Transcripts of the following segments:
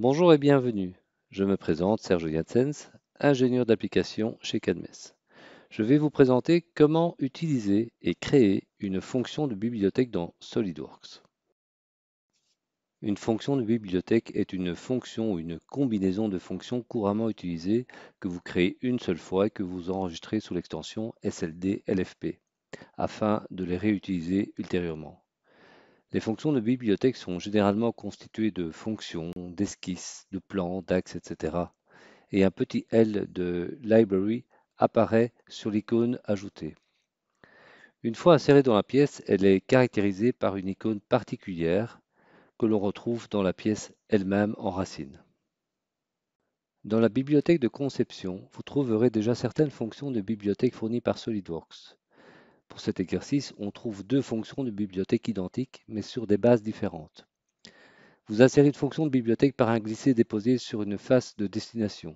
Bonjour et bienvenue. Je me présente Serge Yatsens, ingénieur d'application chez Cadmes. Je vais vous présenter comment utiliser et créer une fonction de bibliothèque dans SolidWorks. Une fonction de bibliothèque est une fonction ou une combinaison de fonctions couramment utilisées que vous créez une seule fois et que vous enregistrez sous l'extension SLD LFP afin de les réutiliser ultérieurement. Les fonctions de bibliothèque sont généralement constituées de fonctions, d'esquisses, de plans, d'axes, etc. Et un petit L de library apparaît sur l'icône ajoutée. Une fois insérée dans la pièce, elle est caractérisée par une icône particulière que l'on retrouve dans la pièce elle-même en racine. Dans la bibliothèque de conception, vous trouverez déjà certaines fonctions de bibliothèque fournies par SolidWorks. Pour cet exercice, on trouve deux fonctions de bibliothèque identiques, mais sur des bases différentes. Vous insérez une fonction de bibliothèque par un glisser déposé sur une face de destination.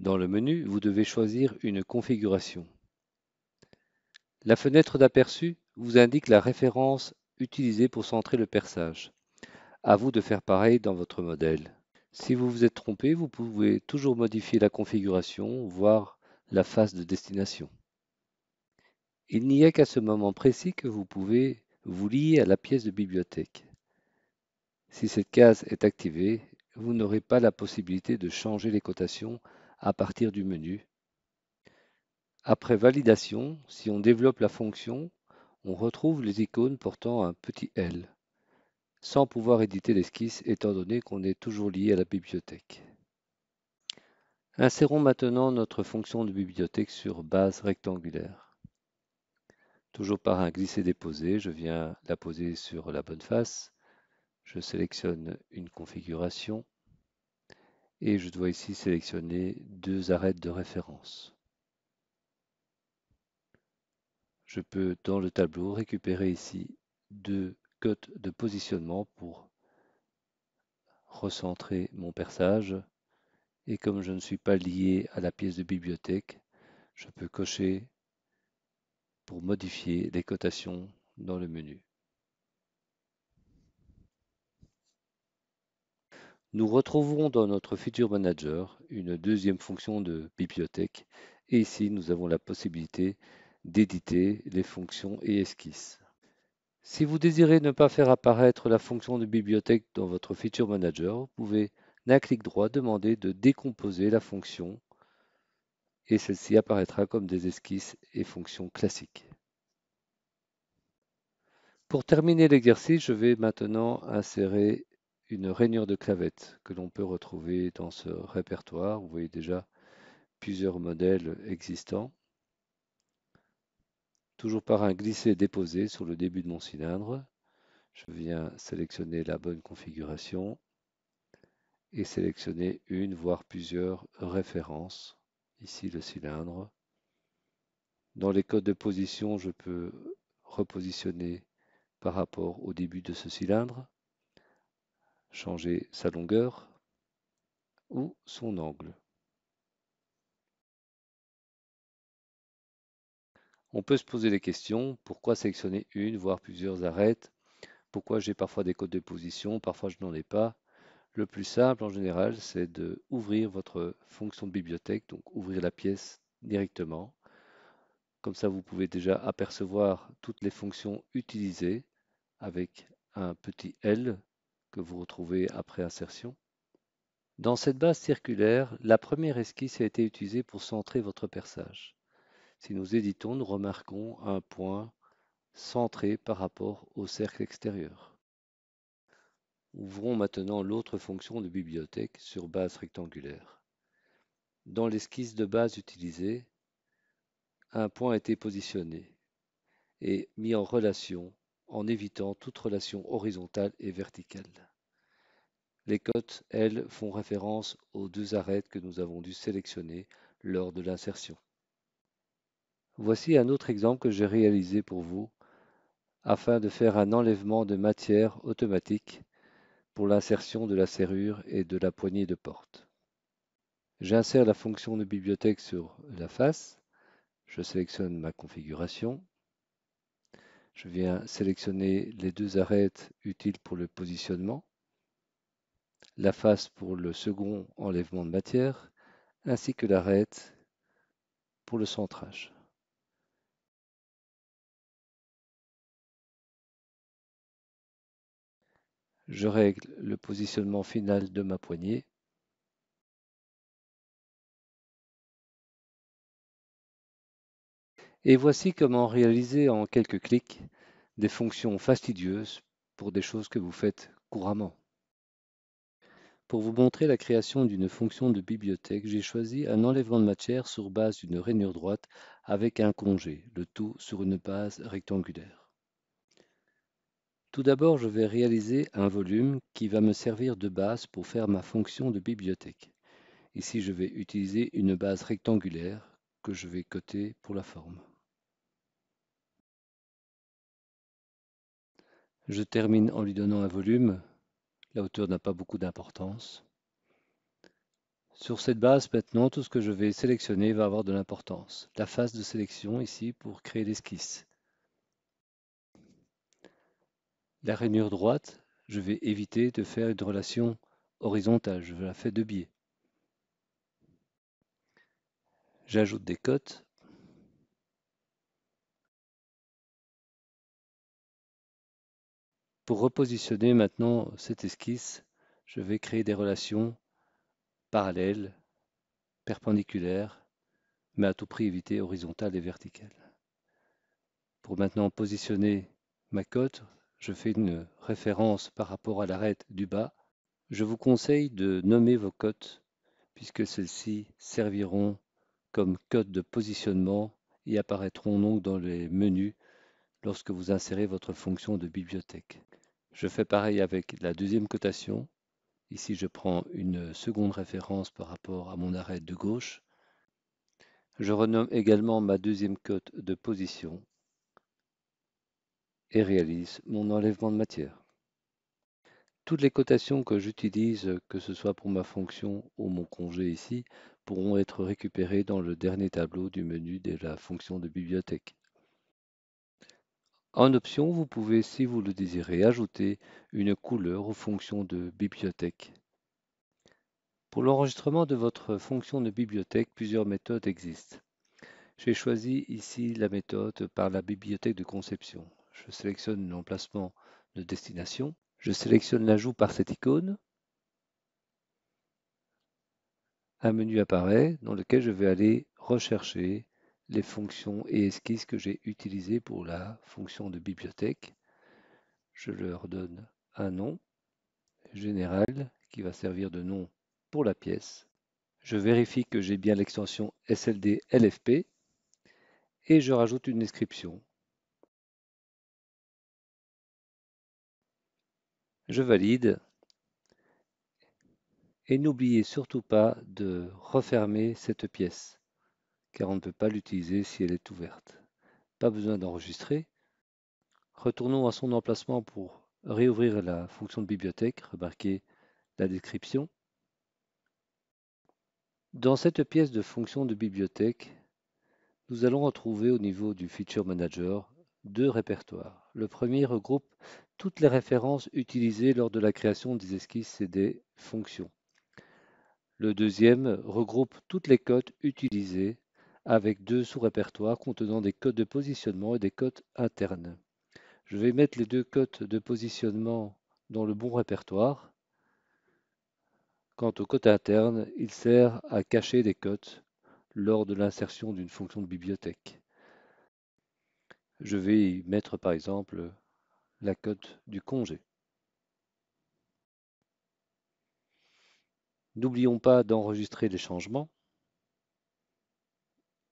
Dans le menu, vous devez choisir une configuration. La fenêtre d'aperçu vous indique la référence utilisée pour centrer le perçage. À vous de faire pareil dans votre modèle. Si vous vous êtes trompé, vous pouvez toujours modifier la configuration, voire la face de destination. Il n'y a qu'à ce moment précis que vous pouvez vous lier à la pièce de bibliothèque. Si cette case est activée, vous n'aurez pas la possibilité de changer les cotations à partir du menu. Après validation, si on développe la fonction, on retrouve les icônes portant un petit L, sans pouvoir éditer l'esquisse étant donné qu'on est toujours lié à la bibliothèque. Insérons maintenant notre fonction de bibliothèque sur base rectangulaire. Toujours par un glisser-déposer, je viens la poser sur la bonne face. Je sélectionne une configuration et je dois ici sélectionner deux arêtes de référence. Je peux dans le tableau récupérer ici deux cotes de positionnement pour recentrer mon perçage et comme je ne suis pas lié à la pièce de bibliothèque, je peux cocher modifier les cotations dans le menu. Nous retrouverons dans notre Feature Manager une deuxième fonction de bibliothèque et ici nous avons la possibilité d'éditer les fonctions et esquisses. Si vous désirez ne pas faire apparaître la fonction de bibliothèque dans votre Feature Manager, vous pouvez d'un clic droit demander de décomposer la fonction et celle-ci apparaîtra comme des esquisses et fonctions classiques. Pour terminer l'exercice, je vais maintenant insérer une rainure de clavette que l'on peut retrouver dans ce répertoire. Vous voyez déjà plusieurs modèles existants. Toujours par un glisser déposé sur le début de mon cylindre, je viens sélectionner la bonne configuration et sélectionner une voire plusieurs références ici le cylindre. Dans les codes de position, je peux repositionner par rapport au début de ce cylindre, changer sa longueur ou son angle. On peut se poser des questions, pourquoi sélectionner une, voire plusieurs arêtes Pourquoi j'ai parfois des codes de position, parfois je n'en ai pas le plus simple en général, c'est de ouvrir votre fonction de bibliothèque, donc ouvrir la pièce directement. Comme ça, vous pouvez déjà apercevoir toutes les fonctions utilisées avec un petit L que vous retrouvez après insertion. Dans cette base circulaire, la première esquisse a été utilisée pour centrer votre perçage. Si nous éditons, nous remarquons un point centré par rapport au cercle extérieur. Ouvrons maintenant l'autre fonction de bibliothèque sur base rectangulaire. Dans l'esquisse de base utilisée, un point a été positionné et mis en relation en évitant toute relation horizontale et verticale. Les cotes, elles, font référence aux deux arêtes que nous avons dû sélectionner lors de l'insertion. Voici un autre exemple que j'ai réalisé pour vous afin de faire un enlèvement de matière automatique l'insertion de la serrure et de la poignée de porte. J'insère la fonction de bibliothèque sur la face. Je sélectionne ma configuration. Je viens sélectionner les deux arêtes utiles pour le positionnement, la face pour le second enlèvement de matière, ainsi que l'arête pour le centrage. Je règle le positionnement final de ma poignée. Et voici comment réaliser en quelques clics des fonctions fastidieuses pour des choses que vous faites couramment. Pour vous montrer la création d'une fonction de bibliothèque, j'ai choisi un enlèvement de matière sur base d'une rainure droite avec un congé, le tout sur une base rectangulaire. Tout d'abord, je vais réaliser un volume qui va me servir de base pour faire ma fonction de bibliothèque. Ici, je vais utiliser une base rectangulaire que je vais coter pour la forme. Je termine en lui donnant un volume. La hauteur n'a pas beaucoup d'importance. Sur cette base, maintenant, tout ce que je vais sélectionner va avoir de l'importance. La phase de sélection ici pour créer l'esquisse. La rainure droite, je vais éviter de faire une relation horizontale, je la fais de biais. J'ajoute des cotes. Pour repositionner maintenant cette esquisse, je vais créer des relations parallèles, perpendiculaires, mais à tout prix éviter horizontales et verticales. Pour maintenant positionner ma cote, je fais une référence par rapport à l'arête du bas, je vous conseille de nommer vos cotes, puisque celles-ci serviront comme cotes de positionnement et apparaîtront donc dans les menus lorsque vous insérez votre fonction de bibliothèque. Je fais pareil avec la deuxième cotation. Ici, je prends une seconde référence par rapport à mon arête de gauche. Je renomme également ma deuxième cote de position et réalise mon enlèvement de matière. Toutes les cotations que j'utilise, que ce soit pour ma fonction ou mon congé ici, pourront être récupérées dans le dernier tableau du menu de la fonction de bibliothèque. En option, vous pouvez, si vous le désirez, ajouter une couleur aux fonctions de bibliothèque. Pour l'enregistrement de votre fonction de bibliothèque, plusieurs méthodes existent. J'ai choisi ici la méthode par la bibliothèque de conception je sélectionne l'emplacement de destination, je sélectionne l'ajout par cette icône, un menu apparaît dans lequel je vais aller rechercher les fonctions et esquisses que j'ai utilisées pour la fonction de bibliothèque. Je leur donne un nom général qui va servir de nom pour la pièce. Je vérifie que j'ai bien l'extension SLD LFP et je rajoute une description je valide. Et n'oubliez surtout pas de refermer cette pièce, car on ne peut pas l'utiliser si elle est ouverte. Pas besoin d'enregistrer. Retournons à son emplacement pour réouvrir la fonction de bibliothèque, remarquez la description. Dans cette pièce de fonction de bibliothèque, nous allons retrouver au niveau du Feature Manager deux répertoires. Le premier regroupe toutes les références utilisées lors de la création des esquisses et des fonctions. Le deuxième regroupe toutes les cotes utilisées avec deux sous-répertoires contenant des cotes de positionnement et des cotes internes. Je vais mettre les deux cotes de positionnement dans le bon répertoire. Quant aux cotes internes, il sert à cacher des cotes lors de l'insertion d'une fonction de bibliothèque. Je vais y mettre par exemple la cote du congé. N'oublions pas d'enregistrer les changements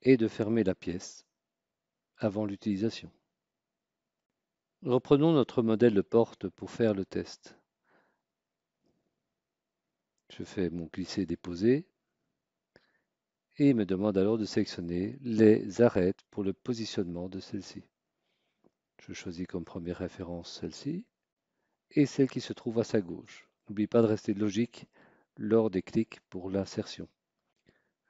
et de fermer la pièce avant l'utilisation. Reprenons notre modèle de porte pour faire le test. Je fais mon glisser-déposer et il me demande alors de sélectionner les arêtes pour le positionnement de celle-ci. Je choisis comme première référence celle-ci et celle qui se trouve à sa gauche. N'oublie pas de rester logique lors des clics pour l'insertion.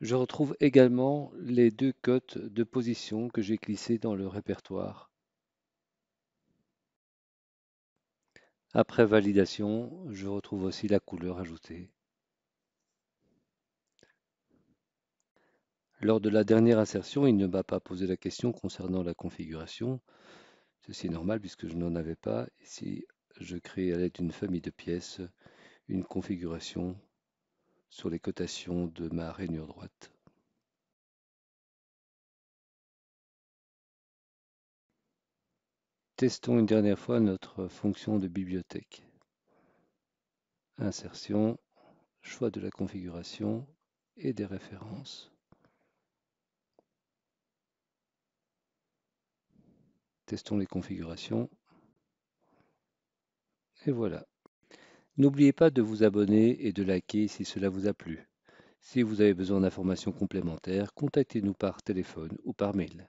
Je retrouve également les deux cotes de position que j'ai glissées dans le répertoire. Après validation, je retrouve aussi la couleur ajoutée. Lors de la dernière insertion, il ne m'a pas posé la question concernant la configuration, Ceci est normal puisque je n'en avais pas. Ici, si je crée à l'aide d'une famille de pièces une configuration sur les cotations de ma rainure droite. Testons une dernière fois notre fonction de bibliothèque. Insertion, choix de la configuration et des références. Testons les configurations. Et voilà. N'oubliez pas de vous abonner et de liker si cela vous a plu. Si vous avez besoin d'informations complémentaires, contactez-nous par téléphone ou par mail.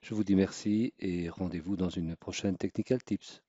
Je vous dis merci et rendez-vous dans une prochaine Technical Tips.